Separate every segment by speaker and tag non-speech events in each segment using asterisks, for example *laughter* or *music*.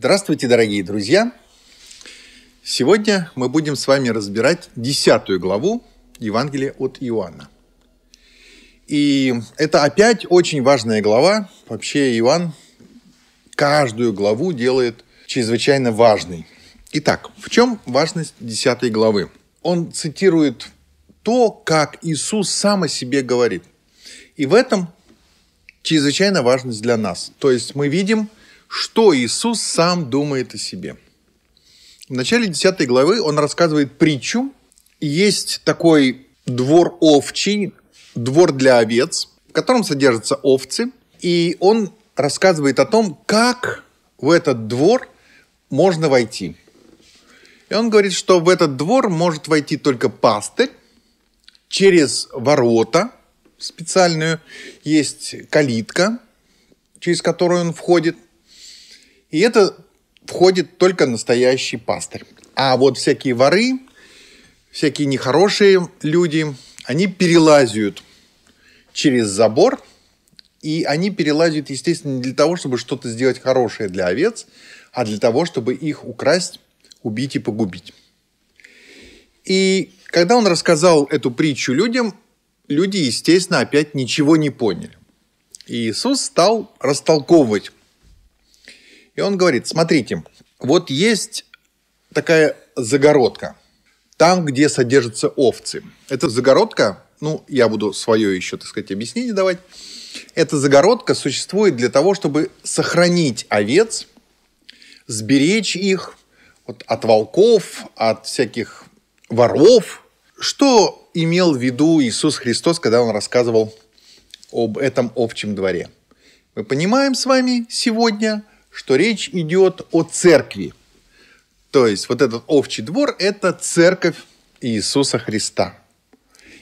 Speaker 1: Здравствуйте, дорогие друзья! Сегодня мы будем с вами разбирать десятую главу Евангелия от Иоанна. И это опять очень важная глава. Вообще Иоанн каждую главу делает чрезвычайно важной. Итак, в чем важность десятой главы? Он цитирует то, как Иисус сам о себе говорит. И в этом чрезвычайно важность для нас. То есть мы видим – что Иисус сам думает о себе. В начале 10 главы он рассказывает притчу. Есть такой двор овчий, двор для овец, в котором содержатся овцы. И он рассказывает о том, как в этот двор можно войти. И он говорит, что в этот двор может войти только пастырь через ворота специальную. Есть калитка, через которую он входит. И это входит только настоящий пастырь. А вот всякие воры, всякие нехорошие люди, они перелазят через забор, и они перелазят, естественно, не для того, чтобы что-то сделать хорошее для овец, а для того, чтобы их украсть, убить и погубить. И когда он рассказал эту притчу людям, люди, естественно, опять ничего не поняли. И Иисус стал растолковывать и он говорит, смотрите, вот есть такая загородка, там, где содержатся овцы. Эта загородка, ну, я буду свое еще, так сказать, объяснение давать. Эта загородка существует для того, чтобы сохранить овец, сберечь их вот, от волков, от всяких воров. Что имел в виду Иисус Христос, когда он рассказывал об этом овчем дворе? Мы понимаем с вами сегодня – что речь идет о церкви. То есть вот этот овчий двор – это церковь Иисуса Христа.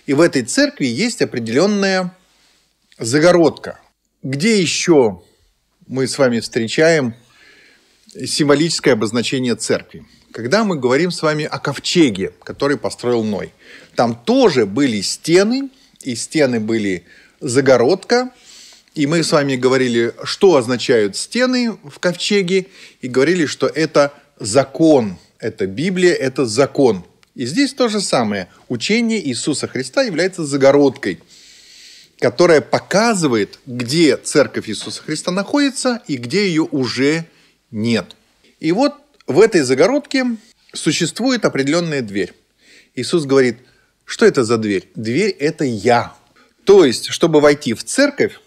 Speaker 1: И в этой церкви есть определенная загородка. Где еще мы с вами встречаем символическое обозначение церкви? Когда мы говорим с вами о ковчеге, который построил Ной. Там тоже были стены, и стены были загородка – и мы с вами говорили, что означают стены в ковчеге, и говорили, что это закон, это Библия, это закон. И здесь то же самое. Учение Иисуса Христа является загородкой, которая показывает, где церковь Иисуса Христа находится и где ее уже нет. И вот в этой загородке существует определенная дверь. Иисус говорит, что это за дверь? Дверь – это я. То есть, чтобы войти в церковь,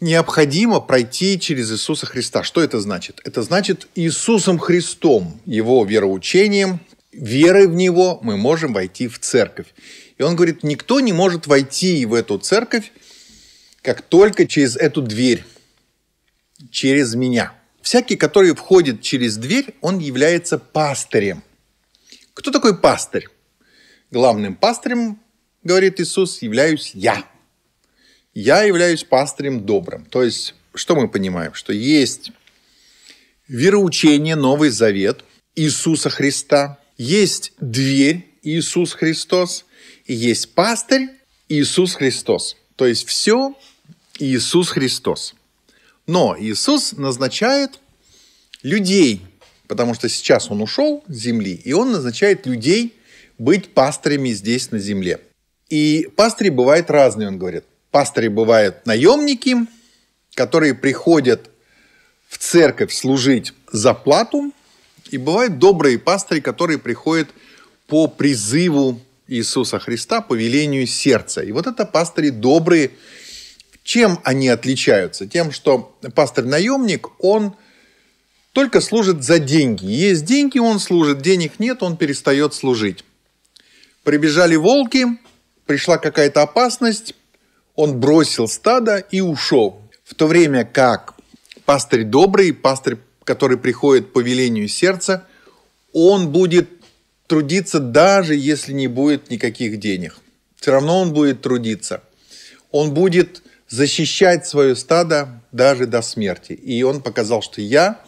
Speaker 1: необходимо пройти через Иисуса Христа. Что это значит? Это значит Иисусом Христом, Его вероучением, верой в Него мы можем войти в церковь. И он говорит, никто не может войти в эту церковь, как только через эту дверь, через меня. Всякий, который входит через дверь, он является пастырем. Кто такой пастырь? Главным пастырем, говорит Иисус, являюсь я – я являюсь пастырем добрым. То есть, что мы понимаем? Что есть вероучение, Новый Завет Иисуса Христа, есть дверь Иисус Христос, и есть пастырь Иисус Христос. То есть все Иисус Христос. Но Иисус назначает людей, потому что сейчас он ушел с земли, и он назначает людей быть пастырями здесь на земле. И пастыри бывают разные, он говорит пастыри бывают наемники, которые приходят в церковь служить за плату, и бывают добрые пастыри, которые приходят по призыву Иисуса Христа, по велению сердца. И вот это пастыри добрые. Чем они отличаются? Тем, что пастырь-наемник, он только служит за деньги. Есть деньги, он служит, денег нет, он перестает служить. Прибежали волки, пришла какая-то опасность, он бросил стадо и ушел. В то время как пастырь добрый, пастырь, который приходит по велению сердца, он будет трудиться, даже если не будет никаких денег. Все равно он будет трудиться. Он будет защищать свое стадо даже до смерти. И он показал, что я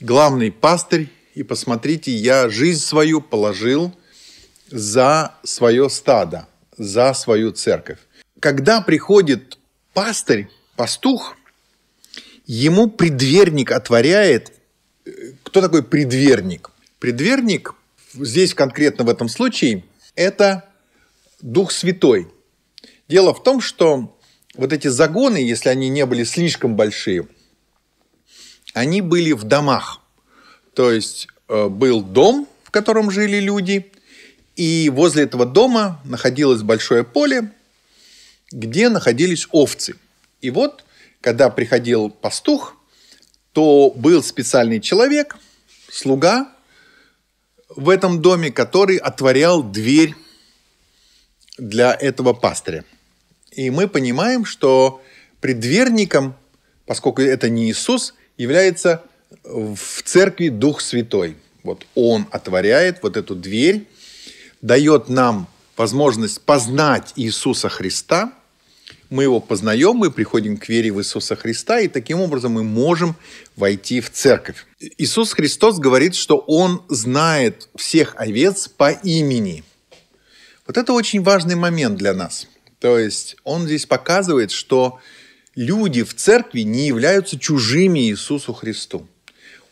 Speaker 1: главный пастырь, и посмотрите, я жизнь свою положил за свое стадо, за свою церковь когда приходит пастырь, пастух, ему предверник отворяет. Кто такой предверник? Предверник здесь конкретно в этом случае – это Дух Святой. Дело в том, что вот эти загоны, если они не были слишком большие, они были в домах. То есть э, был дом, в котором жили люди, и возле этого дома находилось большое поле, где находились овцы. И вот, когда приходил пастух, то был специальный человек, слуга в этом доме, который отворял дверь для этого пастыря. И мы понимаем, что предверником, поскольку это не Иисус, является в церкви Дух Святой. Вот Он отворяет вот эту дверь, дает нам возможность познать Иисуса Христа – мы его познаем, мы приходим к вере в Иисуса Христа, и таким образом мы можем войти в церковь. Иисус Христос говорит, что Он знает всех овец по имени. Вот это очень важный момент для нас. То есть Он здесь показывает, что люди в церкви не являются чужими Иисусу Христу.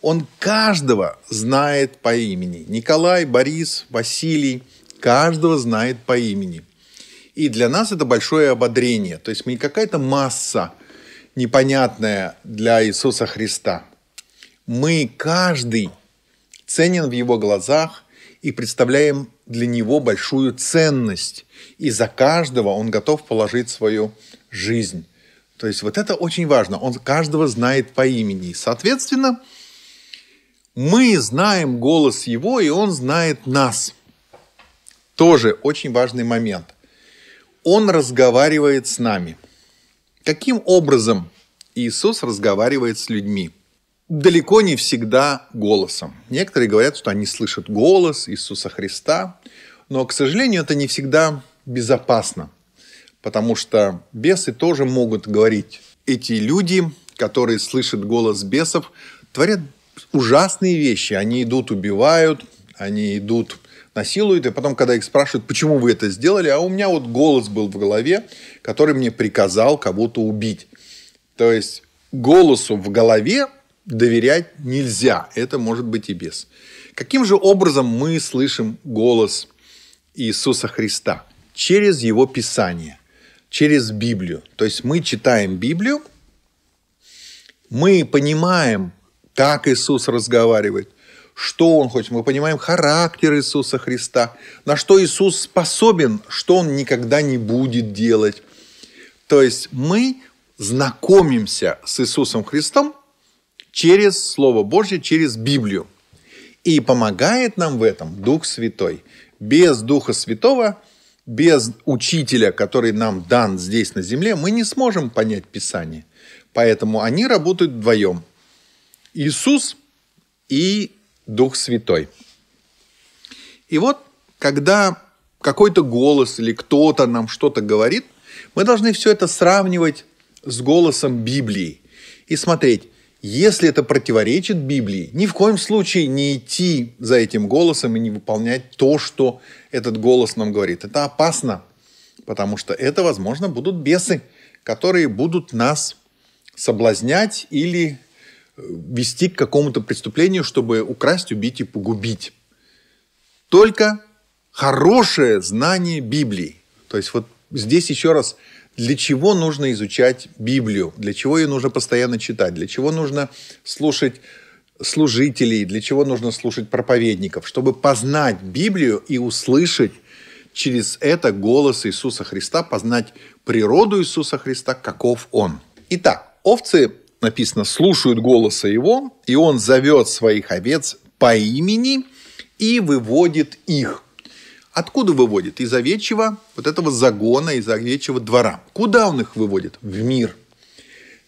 Speaker 1: Он каждого знает по имени. Николай, Борис, Василий, каждого знает по имени – и для нас это большое ободрение. То есть мы не какая-то масса непонятная для Иисуса Христа. Мы каждый ценен в его глазах и представляем для него большую ценность. И за каждого он готов положить свою жизнь. То есть вот это очень важно. Он каждого знает по имени. Соответственно, мы знаем голос его, и он знает нас. Тоже очень важный момент – он разговаривает с нами. Каким образом Иисус разговаривает с людьми? Далеко не всегда голосом. Некоторые говорят, что они слышат голос Иисуса Христа, но, к сожалению, это не всегда безопасно, потому что бесы тоже могут говорить. Эти люди, которые слышат голос бесов, творят ужасные вещи. Они идут, убивают, они идут насилуют, и потом, когда их спрашивают, почему вы это сделали, а у меня вот голос был в голове, который мне приказал кого-то убить. То есть голосу в голове доверять нельзя, это может быть и без. Каким же образом мы слышим голос Иисуса Христа? Через Его Писание, через Библию. То есть мы читаем Библию, мы понимаем, как Иисус разговаривает – что он хочет. Мы понимаем характер Иисуса Христа, на что Иисус способен, что он никогда не будет делать. То есть мы знакомимся с Иисусом Христом через Слово Божье, через Библию. И помогает нам в этом Дух Святой. Без Духа Святого, без учителя, который нам дан здесь на земле, мы не сможем понять Писание. Поэтому они работают вдвоем. Иисус и Дух Святой. И вот, когда какой-то голос или кто-то нам что-то говорит, мы должны все это сравнивать с голосом Библии и смотреть, если это противоречит Библии, ни в коем случае не идти за этим голосом и не выполнять то, что этот голос нам говорит. Это опасно, потому что это, возможно, будут бесы, которые будут нас соблазнять или вести к какому-то преступлению, чтобы украсть, убить и погубить. Только хорошее знание Библии. То есть вот здесь еще раз, для чего нужно изучать Библию, для чего ее нужно постоянно читать, для чего нужно слушать служителей, для чего нужно слушать проповедников, чтобы познать Библию и услышать через это голос Иисуса Христа, познать природу Иисуса Христа, каков Он. Итак, овцы написано, слушают голоса его, и он зовет своих овец по имени и выводит их. Откуда выводит? Из овечьего вот этого загона, из овечьего двора. Куда он их выводит? В мир.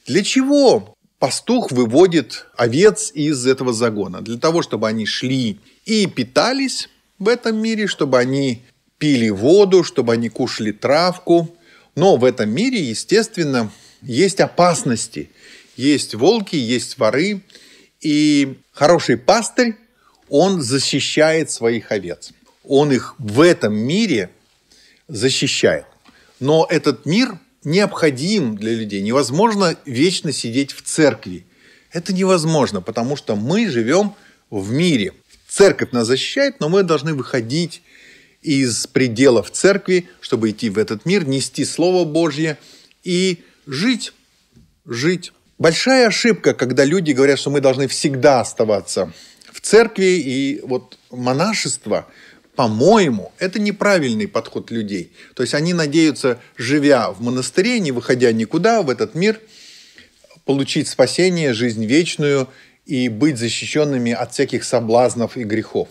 Speaker 1: Для чего пастух выводит овец из этого загона? Для того, чтобы они шли и питались в этом мире, чтобы они пили воду, чтобы они кушали травку. Но в этом мире, естественно, есть опасности. Есть волки, есть воры. И хороший пастырь, он защищает своих овец. Он их в этом мире защищает. Но этот мир необходим для людей. Невозможно вечно сидеть в церкви. Это невозможно, потому что мы живем в мире. Церковь нас защищает, но мы должны выходить из пределов церкви, чтобы идти в этот мир, нести Слово Божье и жить, жить. Большая ошибка, когда люди говорят, что мы должны всегда оставаться в церкви, и вот монашество, по-моему, это неправильный подход людей. То есть они надеются, живя в монастыре, не выходя никуда в этот мир, получить спасение, жизнь вечную и быть защищенными от всяких соблазнов и грехов.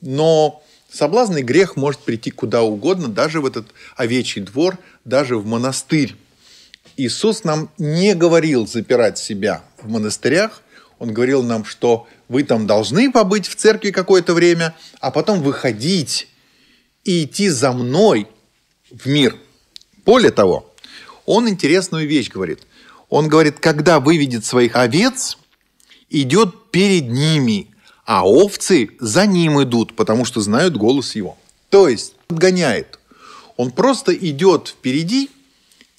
Speaker 1: Но соблазн и грех может прийти куда угодно, даже в этот овечий двор, даже в монастырь. Иисус нам не говорил запирать себя в монастырях, он говорил нам, что вы там должны побыть в церкви какое-то время, а потом выходить и идти за мной в мир. Более того, он интересную вещь говорит. Он говорит, когда выведет своих овец, идет перед ними, а овцы за ним идут, потому что знают голос его. То есть отгоняет. Он просто идет впереди –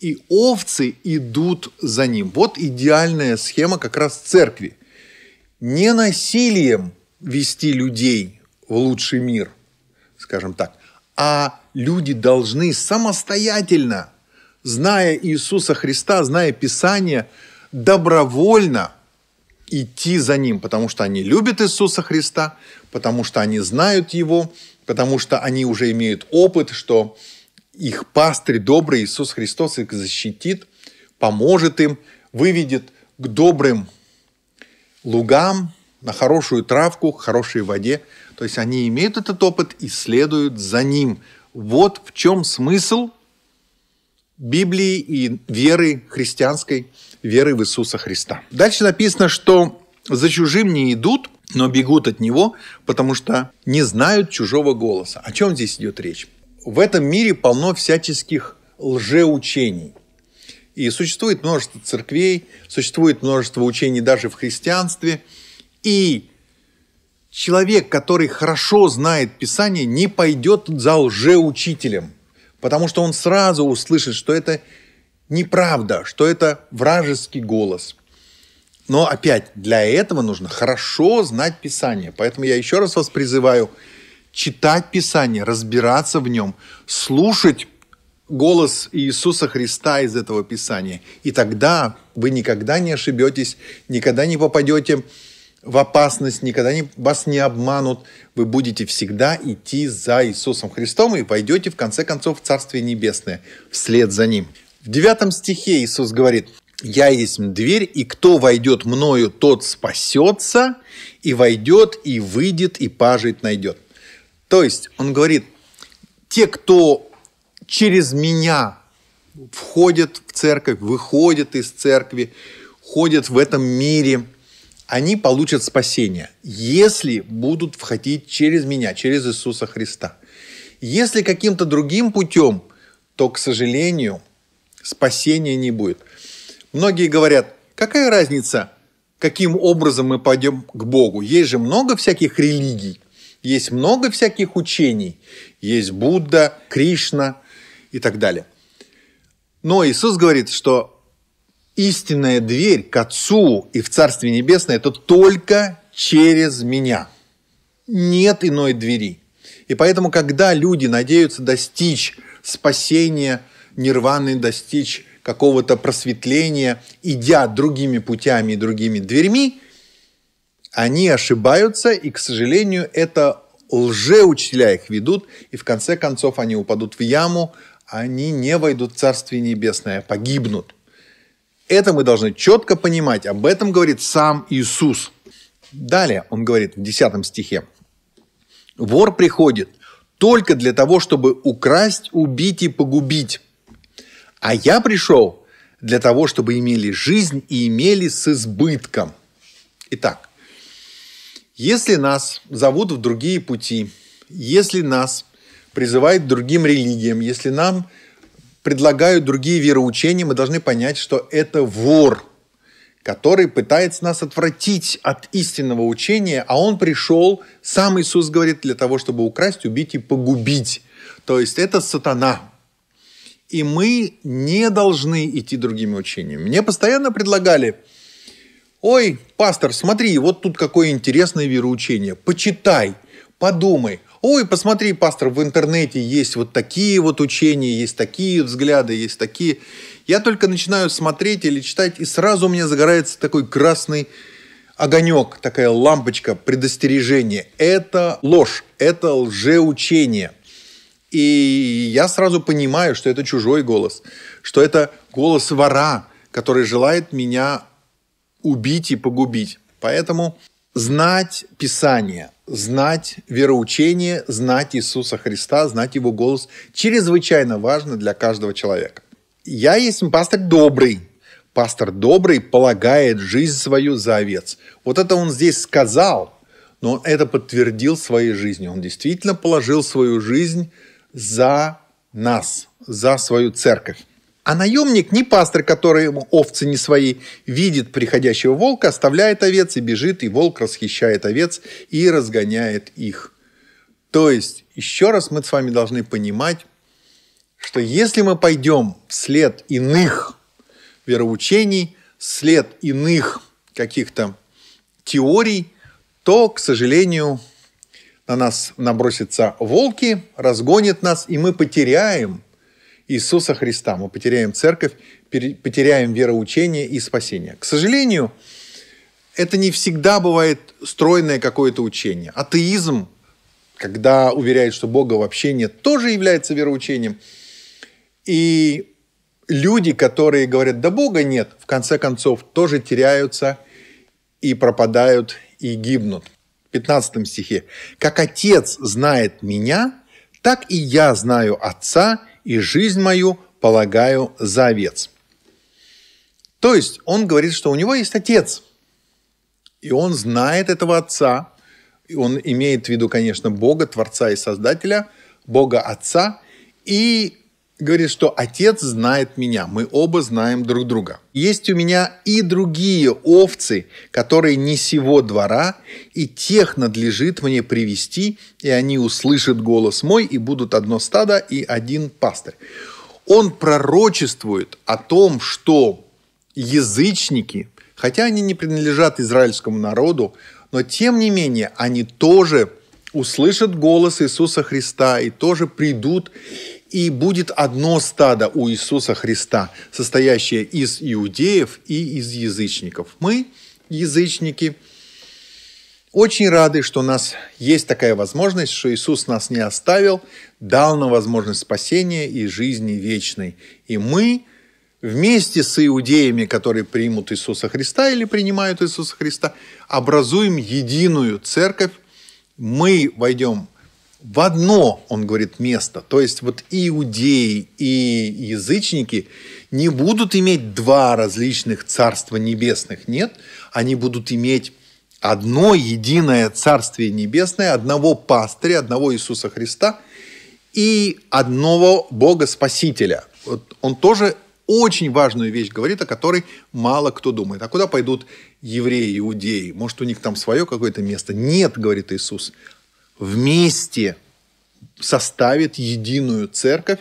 Speaker 1: и овцы идут за ним. Вот идеальная схема как раз церкви. Не насилием вести людей в лучший мир, скажем так, а люди должны самостоятельно, зная Иисуса Христа, зная Писание, добровольно идти за Ним, потому что они любят Иисуса Христа, потому что они знают Его, потому что они уже имеют опыт, что их пастырь добрый Иисус Христос их защитит, поможет им, выведет к добрым лугам, на хорошую травку, к хорошей воде. То есть они имеют этот опыт и следуют за ним. Вот в чем смысл Библии и веры христианской, веры в Иисуса Христа. Дальше написано, что за чужим не идут, но бегут от него, потому что не знают чужого голоса. О чем здесь идет речь? в этом мире полно всяческих лжеучений. И существует множество церквей, существует множество учений даже в христианстве. И человек, который хорошо знает Писание, не пойдет за лжеучителем, потому что он сразу услышит, что это неправда, что это вражеский голос. Но опять, для этого нужно хорошо знать Писание. Поэтому я еще раз вас призываю – читать Писание, разбираться в нем, слушать голос Иисуса Христа из этого Писания. И тогда вы никогда не ошибетесь, никогда не попадете в опасность, никогда не, вас не обманут. Вы будете всегда идти за Иисусом Христом и войдете в конце концов, в Царствие Небесное вслед за Ним. В девятом стихе Иисус говорит, «Я есть дверь, и кто войдет мною, тот спасется, и войдет, и выйдет, и пажить найдет». То есть он говорит, те, кто через меня входит в церковь, выходит из церкви, ходит в этом мире, они получат спасение, если будут входить через меня, через Иисуса Христа. Если каким-то другим путем, то, к сожалению, спасения не будет. Многие говорят, какая разница, каким образом мы пойдем к Богу? Есть же много всяких религий. Есть много всяких учений. Есть Будда, Кришна и так далее. Но Иисус говорит, что истинная дверь к Отцу и в Царстве Небесное – это только через меня. Нет иной двери. И поэтому, когда люди надеются достичь спасения, нирваны, достичь какого-то просветления, идя другими путями и другими дверьми, они ошибаются, и, к сожалению, это лжеучителя их ведут, и в конце концов они упадут в яму, они не войдут в Царствие Небесное, а погибнут. Это мы должны четко понимать, об этом говорит сам Иисус. Далее он говорит в 10 стихе. «Вор приходит только для того, чтобы украсть, убить и погубить. А я пришел для того, чтобы имели жизнь и имели с избытком». Итак, если нас зовут в другие пути, если нас призывают к другим религиям, если нам предлагают другие вероучения, мы должны понять, что это вор, который пытается нас отвратить от истинного учения, а он пришел, сам Иисус говорит, для того, чтобы украсть, убить и погубить. То есть это сатана. И мы не должны идти другими учениями. Мне постоянно предлагали – Ой, пастор, смотри, вот тут какое интересное вероучение. Почитай, подумай. Ой, посмотри, пастор, в интернете есть вот такие вот учения, есть такие взгляды, есть такие. Я только начинаю смотреть или читать, и сразу у меня загорается такой красный огонек, такая лампочка предостережения. Это ложь, это лжеучение. И я сразу понимаю, что это чужой голос, что это голос вора, который желает меня убить и погубить. Поэтому знать Писание, знать вероучение, знать Иисуса Христа, знать Его голос чрезвычайно важно для каждого человека. Я есть пастор добрый. Пастор добрый полагает жизнь свою за овец. Вот это он здесь сказал, но он это подтвердил своей жизнью. Он действительно положил свою жизнь за нас, за свою церковь. А наемник не пастор, который овцы не свои, видит приходящего волка, оставляет овец и бежит, и волк расхищает овец и разгоняет их. То есть, еще раз мы с вами должны понимать, что если мы пойдем вслед иных вероучений, след иных каких-то теорий, то, к сожалению, на нас набросятся волки, разгонят нас, и мы потеряем Иисуса Христа. Мы потеряем церковь, потеряем вероучение и спасение. К сожалению, это не всегда бывает стройное какое-то учение. Атеизм, когда уверяет, что Бога вообще нет, тоже является вероучением. И люди, которые говорят, да Бога нет, в конце концов тоже теряются и пропадают и гибнут. В 15 стихе. «Как Отец знает меня, так и я знаю Отца, и жизнь мою полагаю за овец». То есть он говорит, что у него есть отец, и он знает этого отца, и он имеет в виду, конечно, Бога, Творца и Создателя, Бога Отца, и говорит, что отец знает меня, мы оба знаем друг друга. Есть у меня и другие овцы, которые не сего двора, и тех надлежит мне привести, и они услышат голос мой, и будут одно стадо и один пастырь. Он пророчествует о том, что язычники, хотя они не принадлежат израильскому народу, но тем не менее они тоже услышат голос Иисуса Христа и тоже придут и будет одно стадо у Иисуса Христа, состоящее из иудеев и из язычников. Мы, язычники, очень рады, что у нас есть такая возможность, что Иисус нас не оставил, дал нам возможность спасения и жизни вечной. И мы вместе с иудеями, которые примут Иисуса Христа или принимают Иисуса Христа, образуем единую церковь. Мы войдем в одно, он говорит, место. То есть вот иудеи, и язычники не будут иметь два различных царства небесных, нет. Они будут иметь одно единое Царствие Небесное, одного пастыря, одного Иисуса Христа и одного Бога Спасителя. Вот он тоже очень важную вещь говорит, о которой мало кто думает. А куда пойдут евреи, иудеи? Может, у них там свое какое-то место? Нет, говорит Иисус вместе составит единую церковь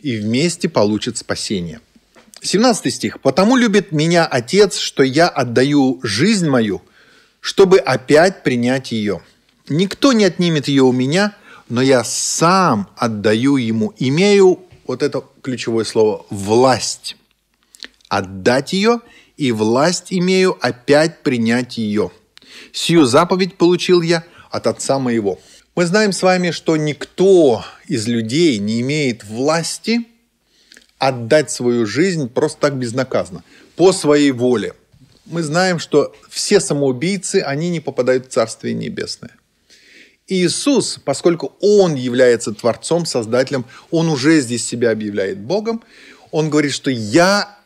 Speaker 1: и вместе получит спасение. 17 стих. «Потому любит меня Отец, что я отдаю жизнь мою, чтобы опять принять ее. Никто не отнимет ее у меня, но я сам отдаю ему, имею, вот это ключевое слово, власть. Отдать ее и власть имею опять принять ее. Сию заповедь получил я от Отца моего». Мы знаем с вами, что никто из людей не имеет власти отдать свою жизнь просто так безнаказанно, по своей воле. Мы знаем, что все самоубийцы, они не попадают в Царствие Небесное. Иисус, поскольку Он является Творцом, Создателем, Он уже здесь себя объявляет Богом, Он говорит, что «Я,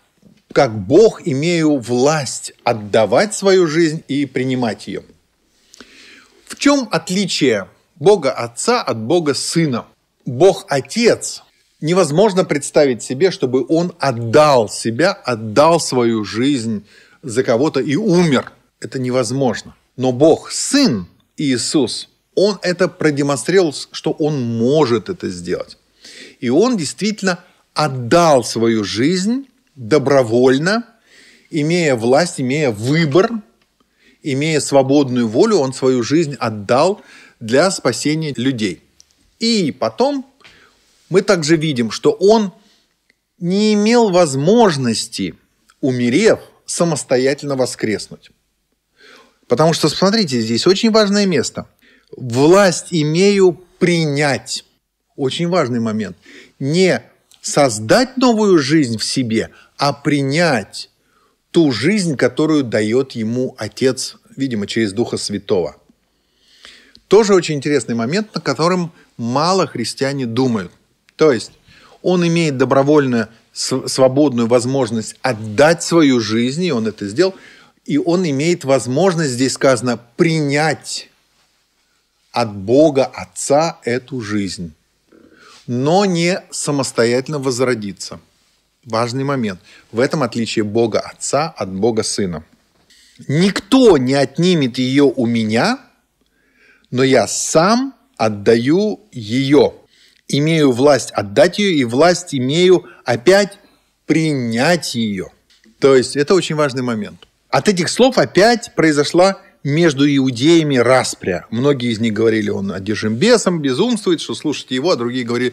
Speaker 1: как Бог, имею власть отдавать свою жизнь и принимать ее». В чем отличие Бога Отца от Бога Сына. Бог Отец невозможно представить себе, чтобы он отдал себя, отдал свою жизнь за кого-то и умер. Это невозможно. Но Бог Сын Иисус, Он это продемонстрировал, что Он может это сделать. И Он действительно отдал свою жизнь добровольно, имея власть, имея выбор, имея свободную волю, Он свою жизнь отдал – для спасения людей. И потом мы также видим, что он не имел возможности, умерев, самостоятельно воскреснуть. Потому что, смотрите, здесь очень важное место. Власть имею принять. Очень важный момент. Не создать новую жизнь в себе, а принять ту жизнь, которую дает ему Отец, видимо, через Духа Святого – тоже очень интересный момент, на котором мало христиане думают. То есть он имеет добровольно свободную возможность отдать свою жизнь, и он это сделал, и он имеет возможность, здесь сказано, принять от Бога Отца эту жизнь, но не самостоятельно возродиться. Важный момент. В этом отличие Бога Отца от Бога Сына. Никто не отнимет ее у меня – но я сам отдаю ее. Имею власть отдать ее, и власть имею опять принять ее. То есть это очень важный момент. От этих слов опять произошла между иудеями распря. Многие из них говорили, он одержим бесом, безумствует, что слушайте его, а другие говорили,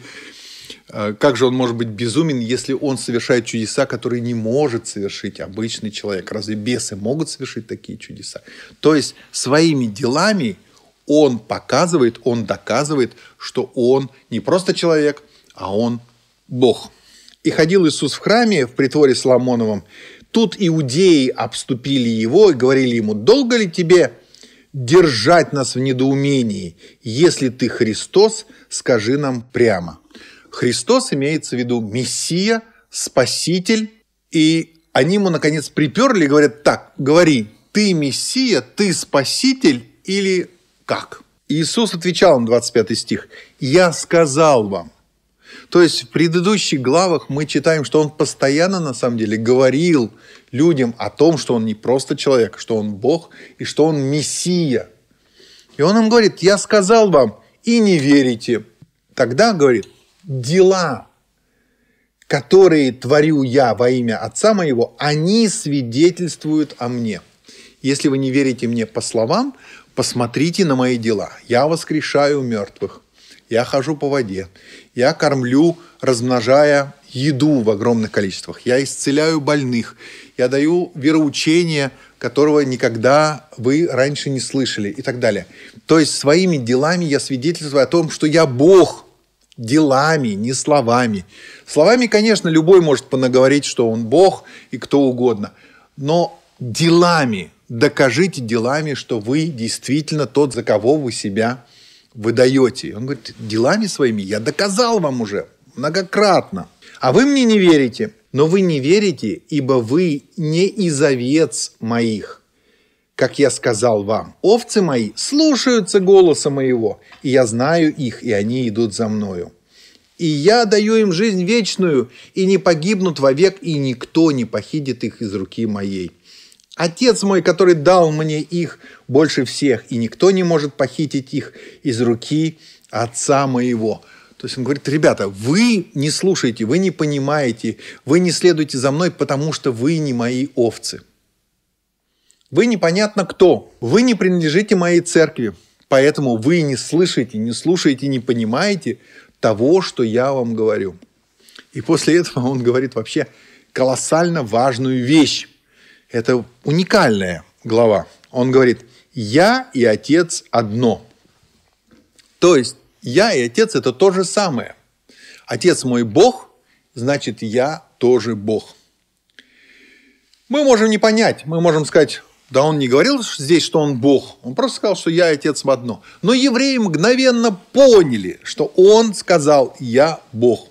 Speaker 1: э, как же он может быть безумен, если он совершает чудеса, которые не может совершить обычный человек? Разве бесы могут совершить такие чудеса? То есть своими делами – он показывает, он доказывает, что он не просто человек, а он Бог. И ходил Иисус в храме в притворе Соломоновом. Тут иудеи обступили его и говорили ему, долго ли тебе держать нас в недоумении? Если ты Христос, скажи нам прямо. Христос имеется в виду Мессия, Спаситель. И они ему, наконец, приперли и говорят, так, говори, ты Мессия, ты Спаситель или как? Иисус отвечал им, 25 стих, «Я сказал вам». То есть в предыдущих главах мы читаем, что он постоянно на самом деле говорил людям о том, что он не просто человек, что он Бог и что он Мессия. И он им говорит, «Я сказал вам, и не верите». Тогда, говорит, дела, которые творю я во имя Отца моего, они свидетельствуют о мне. Если вы не верите мне по словам, Посмотрите на мои дела. Я воскрешаю мертвых. Я хожу по воде. Я кормлю, размножая еду в огромных количествах. Я исцеляю больных. Я даю вероучение, которого никогда вы раньше не слышали и так далее. То есть своими делами я свидетельствую о том, что я Бог делами, не словами. Словами, конечно, любой может понаговорить, что он Бог и кто угодно, но делами докажите делами, что вы действительно тот, за кого вы себя выдаете. Он говорит, делами своими я доказал вам уже многократно. А вы мне не верите. Но вы не верите, ибо вы не из овец моих, как я сказал вам. Овцы мои слушаются голоса моего, и я знаю их, и они идут за мною. И я даю им жизнь вечную, и не погибнут вовек, и никто не похитит их из руки моей. Отец мой, который дал мне их больше всех, и никто не может похитить их из руки отца моего». То есть он говорит, ребята, вы не слушаете, вы не понимаете, вы не следуете за мной, потому что вы не мои овцы. Вы непонятно кто, вы не принадлежите моей церкви, поэтому вы не слышите, не слушаете, не понимаете того, что я вам говорю. И после этого он говорит вообще колоссально важную вещь. Это уникальная глава. Он говорит, я и отец одно. То есть я и отец это то же самое. Отец мой Бог, значит я тоже Бог. Мы можем не понять, мы можем сказать, да он не говорил здесь, что он Бог, он просто сказал, что я и отец в одно. Но евреи мгновенно поняли, что он сказал, я Бог.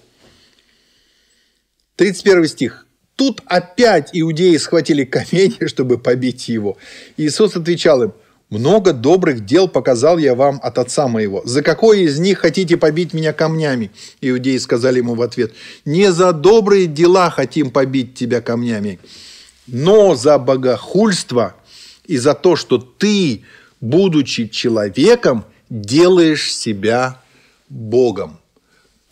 Speaker 1: 31 стих. Тут опять иудеи схватили камень, *laughs* чтобы побить его. Иисус отвечал им, «Много добрых дел показал я вам от отца моего. За какое из них хотите побить меня камнями?» Иудеи сказали ему в ответ, «Не за добрые дела хотим побить тебя камнями, но за богохульство и за то, что ты, будучи человеком, делаешь себя Богом».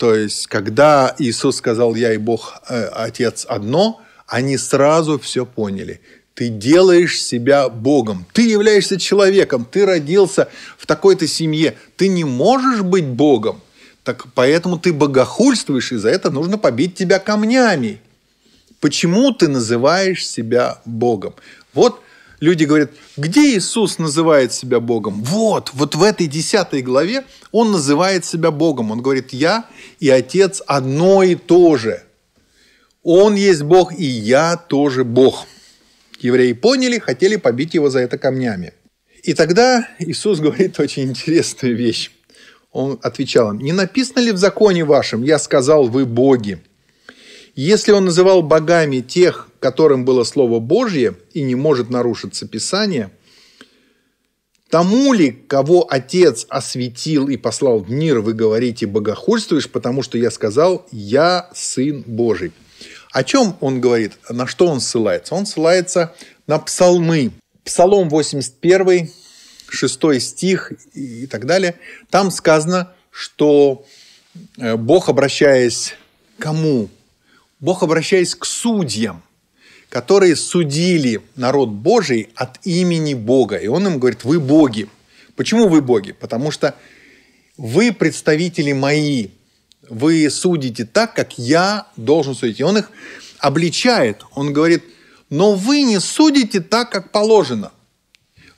Speaker 1: То есть, когда Иисус сказал «Я и Бог, э, Отец одно», они сразу все поняли. Ты делаешь себя Богом. Ты являешься человеком. Ты родился в такой-то семье. Ты не можешь быть Богом. Так поэтому ты богохульствуешь, и за это нужно побить тебя камнями. Почему ты называешь себя Богом? Вот – люди говорят, где Иисус называет себя Богом? Вот, вот в этой десятой главе он называет себя Богом. Он говорит, я и Отец одно и то же. Он есть Бог, и я тоже Бог. Евреи поняли, хотели побить его за это камнями. И тогда Иисус говорит очень интересную вещь. Он отвечал им, не написано ли в законе вашем, я сказал, вы боги. Если он называл богами тех, которым было Слово Божье и не может нарушиться Писание, тому ли, кого Отец осветил и послал в мир, вы говорите, богохульствуешь, потому что я сказал, я Сын Божий. О чем он говорит? На что он ссылается? Он ссылается на псалмы. Псалом 81, 6 стих и так далее. Там сказано, что э, Бог, обращаясь к кому? Бог, обращаясь к судьям, которые судили народ Божий от имени Бога. И он им говорит, вы боги. Почему вы боги? Потому что вы представители мои, вы судите так, как я должен судить. И он их обличает. Он говорит, но вы не судите так, как положено.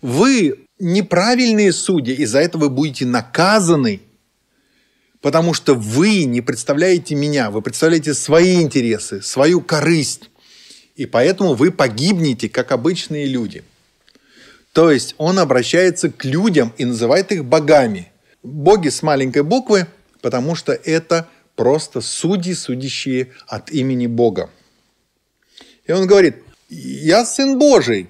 Speaker 1: Вы неправильные судьи, и за это вы будете наказаны, потому что вы не представляете меня, вы представляете свои интересы, свою корысть и поэтому вы погибнете, как обычные люди. То есть он обращается к людям и называет их богами. Боги с маленькой буквы, потому что это просто судьи, судящие от имени Бога. И он говорит, я сын Божий,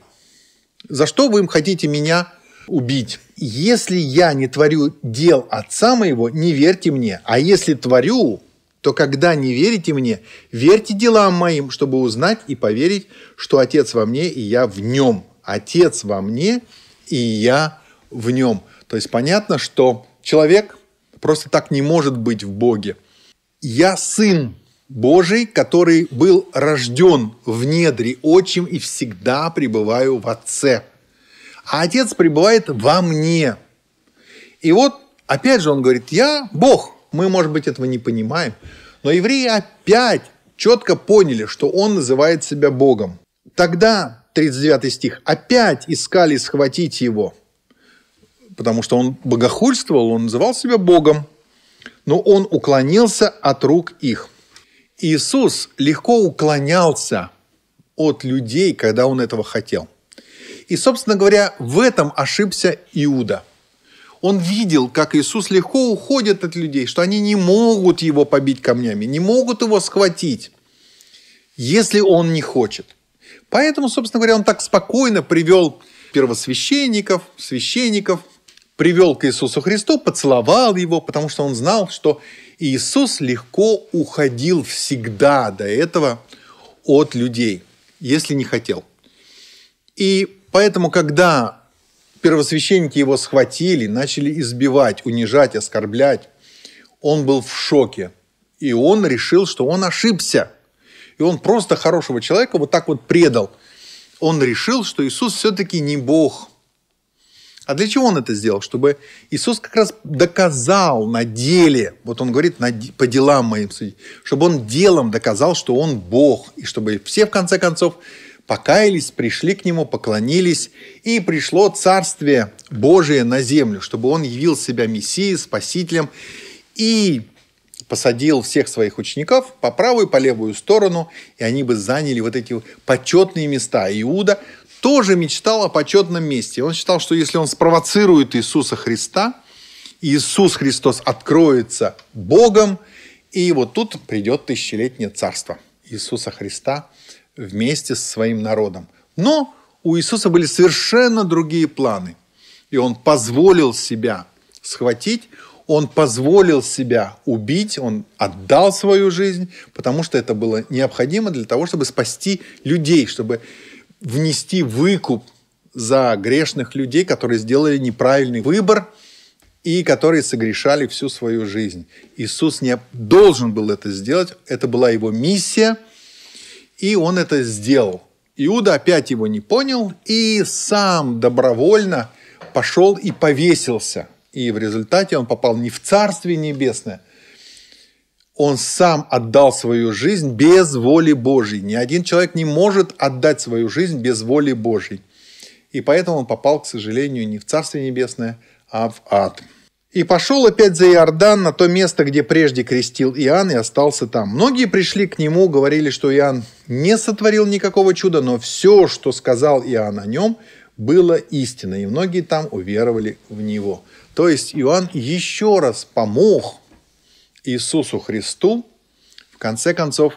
Speaker 1: за что вы им хотите меня убить? Если я не творю дел отца моего, не верьте мне, а если творю, то когда не верите мне, верьте делам моим, чтобы узнать и поверить, что Отец во мне и я в нем. Отец во мне и я в нем. То есть понятно, что человек просто так не может быть в Боге. Я сын Божий, который был рожден в недре отчим и всегда пребываю в Отце. А Отец пребывает во мне. И вот, опять же, он говорит, я Бог – мы, может быть, этого не понимаем, но евреи опять четко поняли, что он называет себя Богом. Тогда, 39 стих, опять искали схватить его, потому что он богохульствовал, он называл себя Богом, но он уклонился от рук их. Иисус легко уклонялся от людей, когда он этого хотел. И, собственно говоря, в этом ошибся Иуда – он видел, как Иисус легко уходит от людей, что они не могут его побить камнями, не могут его схватить, если он не хочет. Поэтому, собственно говоря, он так спокойно привел первосвященников, священников, привел к Иисусу Христу, поцеловал его, потому что он знал, что Иисус легко уходил всегда до этого от людей, если не хотел. И поэтому, когда Первосвященники его схватили, начали избивать, унижать, оскорблять. Он был в шоке. И он решил, что он ошибся. И он просто хорошего человека вот так вот предал. Он решил, что Иисус все-таки не Бог. А для чего он это сделал? Чтобы Иисус как раз доказал на деле, вот он говорит, по делам моим судить, чтобы он делом доказал, что он Бог, и чтобы все в конце концов покаялись, пришли к Нему, поклонились, и пришло Царствие Божие на землю, чтобы Он явил себя Мессией, Спасителем, и посадил всех своих учеников по правую и по левую сторону, и они бы заняли вот эти почетные места. Иуда тоже мечтал о почетном месте. Он считал, что если он спровоцирует Иисуса Христа, Иисус Христос откроется Богом, и вот тут придет тысячелетнее царство Иисуса Христа – вместе с своим народом. Но у Иисуса были совершенно другие планы. И он позволил себя схватить, он позволил себя убить, он отдал свою жизнь, потому что это было необходимо для того, чтобы спасти людей, чтобы внести выкуп за грешных людей, которые сделали неправильный выбор и которые согрешали всю свою жизнь. Иисус не должен был это сделать, это была его миссия – и он это сделал. Иуда опять его не понял и сам добровольно пошел и повесился. И в результате он попал не в Царствие Небесное. Он сам отдал свою жизнь без воли Божьей. Ни один человек не может отдать свою жизнь без воли Божьей. И поэтому он попал, к сожалению, не в Царствие Небесное, а в ад. И пошел опять за Иордан на то место, где прежде крестил Иоанн и остался там. Многие пришли к нему, говорили, что Иоанн не сотворил никакого чуда, но все, что сказал Иоанн о нем, было истинно, и многие там уверовали в него. То есть Иоанн еще раз помог Иисусу Христу, в конце концов,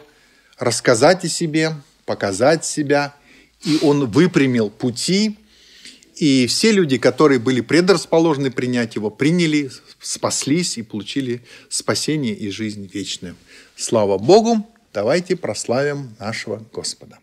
Speaker 1: рассказать о себе, показать себя, и он выпрямил пути, и все люди, которые были предрасположены принять его, приняли, спаслись и получили спасение и жизнь вечную. Слава Богу! Давайте прославим нашего Господа.